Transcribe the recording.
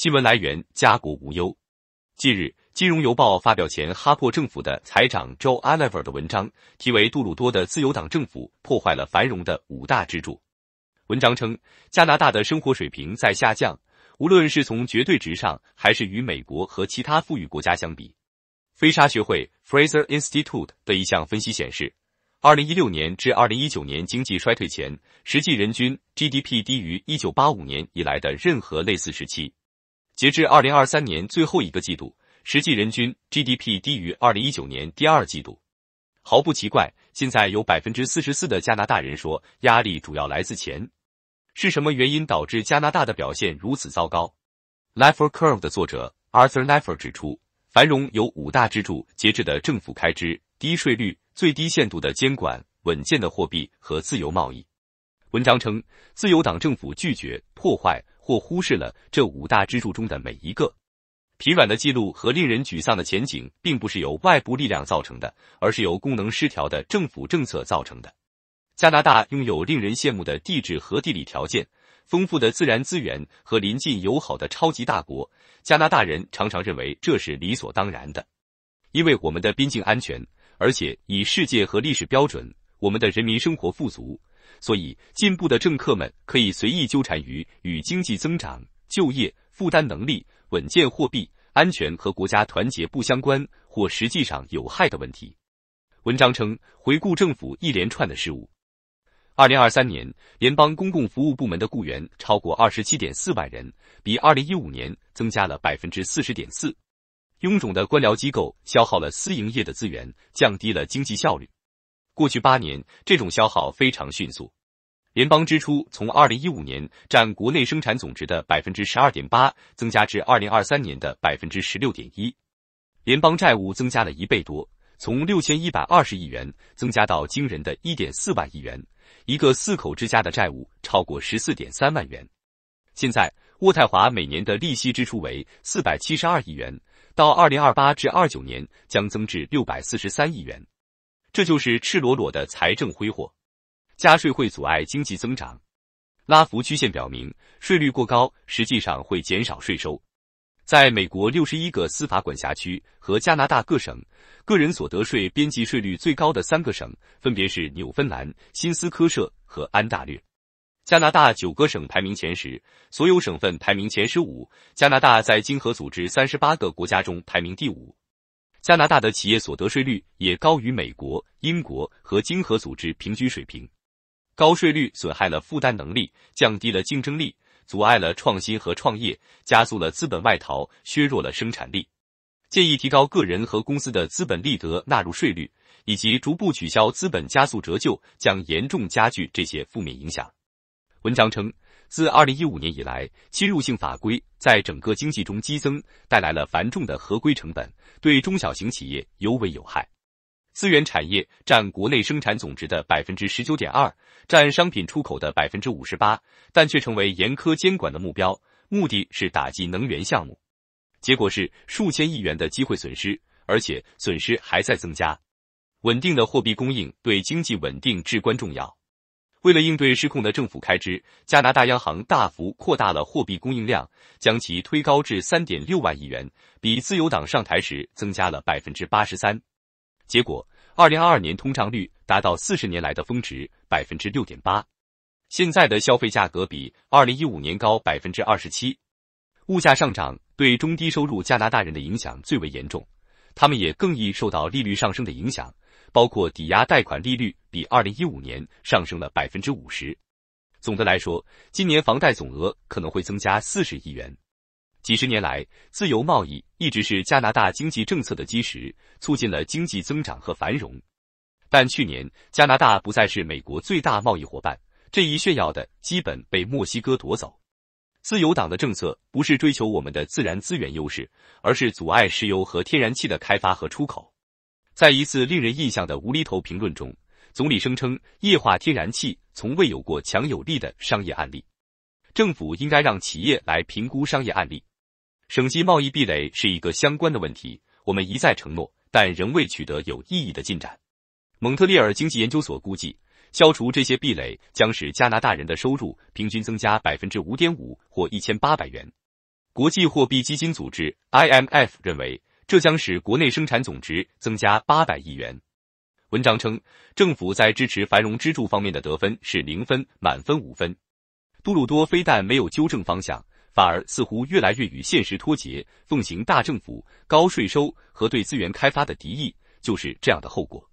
新闻来源：家国无忧。近日，金融邮报发表前哈珀政府的财长 Joe Oliver 的文章，题为《杜鲁多的自由党政府破坏了繁荣的五大支柱》。文章称，加拿大的生活水平在下降，无论是从绝对值上，还是与美国和其他富裕国家相比。飞沙学会 （Fraser Institute） 的一项分析显示，二零一六年至二零一九年经济衰退前，实际人均 GDP 低于一九八五年以来的任何类似时期。截至二零二三年最后一个季度，实际人均 GDP 低于二零一九年第二季度。毫不奇怪，现在有百分之四十四的加拿大人说压力主要来自钱。是什么原因导致加拿大的表现如此糟糕？Life Curve 的作者 Arthur l e f f e r 指出，繁荣有五大支柱：节制的政府开支、低税率、最低限度的监管、稳健的货币和自由贸易。文章称，自由党政府拒绝破坏。或忽视了这五大支柱中的每一个，疲软的记录和令人沮丧的前景，并不是由外部力量造成的，而是由功能失调的政府政策造成的。加拿大拥有令人羡慕的地质和地理条件，丰富的自然资源和邻近友好的超级大国。加拿大人常常认为这是理所当然的，因为我们的边境安全，而且以世界和历史标准，我们的人民生活富足。所以，进步的政客们可以随意纠缠于与经济增长、就业、负担能力、稳健货币、安全和国家团结不相关或实际上有害的问题。文章称，回顾政府一连串的事务。二零二三年联邦公共服务部门的雇员超过二十七点四万人，比二零一五年增加了百分之四十点四。臃肿的官僚机构消耗了私营业的资源，降低了经济效率。过去八年，这种消耗非常迅速。联邦支出从二零一五年占国内生产总值的百分之十二点八，增加至二零二三年的百分之十六点一。联邦债务增加了一倍多，从六千一百二十亿元增加到惊人的一点四万亿元。一个四口之家的债务超过十四点三万元。现在，渥太华每年的利息支出为四百七十二亿元，到二零二八至二九年将增至六百四十三亿元。这就是赤裸裸的财政挥霍，加税会阻碍经济增长。拉弗曲线表明，税率过高实际上会减少税收。在美国六十一个司法管辖区和加拿大各省，个人所得税边际税率最高的三个省分别是纽芬兰、新斯科舍和安大略。加拿大九个省排名前十，所有省份排名前十五。加拿大在经合组织三十八个国家中排名第五。加拿大的企业所得税率也高于美国、英国和经合组织平均水平。高税率损害了负担能力，降低了竞争力，阻碍了创新和创业，加速了资本外逃，削弱了生产力。建议提高个人和公司的资本利得纳入税率，以及逐步取消资本加速折旧，将严重加剧这些负面影响。文章称，自二零一五年以来，侵入性法规在整个经济中激增，带来了繁重的合规成本，对中小型企业尤为有害。资源产业占国内生产总值的百分之十九点二，占商品出口的百分之五十八，但却成为严苛监管的目标，目的是打击能源项目。结果是数千亿元的机会损失，而且损失还在增加。稳定的货币供应对经济稳定至关重要。为了应对失控的政府开支，加拿大央行大幅扩大了货币供应量，将其推高至三点六万亿元，比自由党上台时增加了百分之八十三。结果，二零二二年通胀率达到四十年来的峰值百分之六点八，现在的消费价格比二零一五年高百分之二十七。物价上涨对中低收入加拿大人的影响最为严重，他们也更易受到利率上升的影响。包括抵押贷款利率比二零一五年上升了百分之五十。总的来说，今年房贷总额可能会增加四十亿元。几十年来，自由贸易一直是加拿大经济政策的基石，促进了经济增长和繁荣。但去年，加拿大不再是美国最大贸易伙伴，这一炫耀的基本被墨西哥夺走。自由党的政策不是追求我们的自然资源优势，而是阻碍石油和天然气的开发和出口。在一次令人印象的无厘头评论中，总理声称液化天然气从未有过强有力的商业案例，政府应该让企业来评估商业案例。省级贸易壁垒是一个相关的问题，我们一再承诺，但仍未取得有意义的进展。蒙特利尔经济研究所估计，消除这些壁垒将使加拿大人的收入平均增加百分之五点五或一千八百元。国际货币基金组织 （IMF） 认为。这将使国内生产总值增加八百亿元。文章称，政府在支持繁荣支柱方面的得分是零分，满分五分。杜鲁多非但没有纠正方向，反而似乎越来越与现实脱节，奉行大政府、高税收和对资源开发的敌意，就是这样的后果。